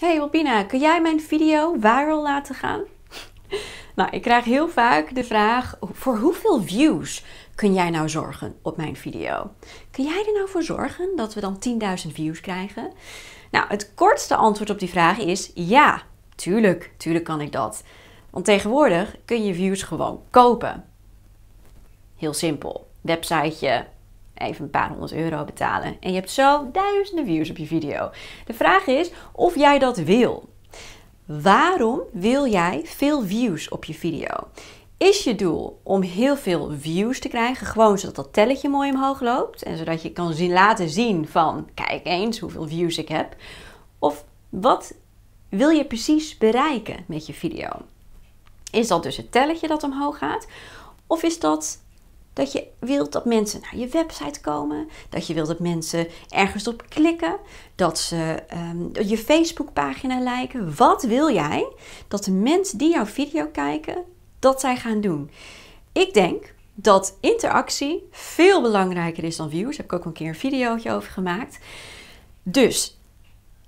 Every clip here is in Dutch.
Hey Robina, kun jij mijn video viral laten gaan? nou, ik krijg heel vaak de vraag: voor hoeveel views kun jij nou zorgen op mijn video? Kun jij er nou voor zorgen dat we dan 10.000 views krijgen? Nou, het kortste antwoord op die vraag is ja, tuurlijk, tuurlijk kan ik dat. Want tegenwoordig kun je views gewoon kopen. Heel simpel. Websiteje, even een paar honderd euro betalen. En je hebt zo duizenden views op je video. De vraag is of jij dat wil. Waarom wil jij veel views op je video? Is je doel om heel veel views te krijgen, gewoon zodat dat telletje mooi omhoog loopt en zodat je kan zien, laten zien van kijk eens hoeveel views ik heb? Of wat wil je precies bereiken met je video? Is dat dus het telletje dat omhoog gaat? Of is dat dat je wilt dat mensen naar je website komen. Dat je wilt dat mensen ergens op klikken. Dat ze um, je Facebookpagina liken. Wat wil jij dat de mensen die jouw video kijken, dat zij gaan doen? Ik denk dat interactie veel belangrijker is dan views. Daar heb ik ook een keer een video over gemaakt. Dus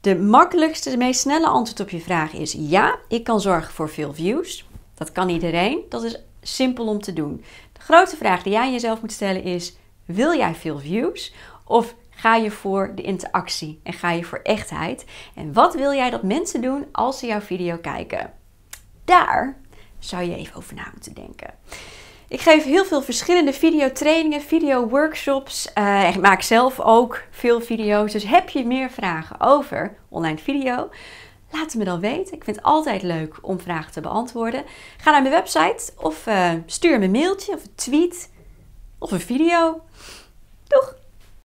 de makkelijkste, de meest snelle antwoord op je vraag is ja, ik kan zorgen voor veel views. Dat kan iedereen. Dat is simpel om te doen. De grote vraag die jij jezelf moet stellen is: wil jij veel views? Of ga je voor de interactie en ga je voor echtheid? En wat wil jij dat mensen doen als ze jouw video kijken? Daar zou je even over na moeten denken. Ik geef heel veel verschillende videotrainingen, video-workshops. Uh, ik maak zelf ook veel video's. Dus heb je meer vragen over online video? Laat het me dan weten. Ik vind het altijd leuk om vragen te beantwoorden. Ga naar mijn website of eh, stuur me een mailtje of een tweet of een video. Doeg!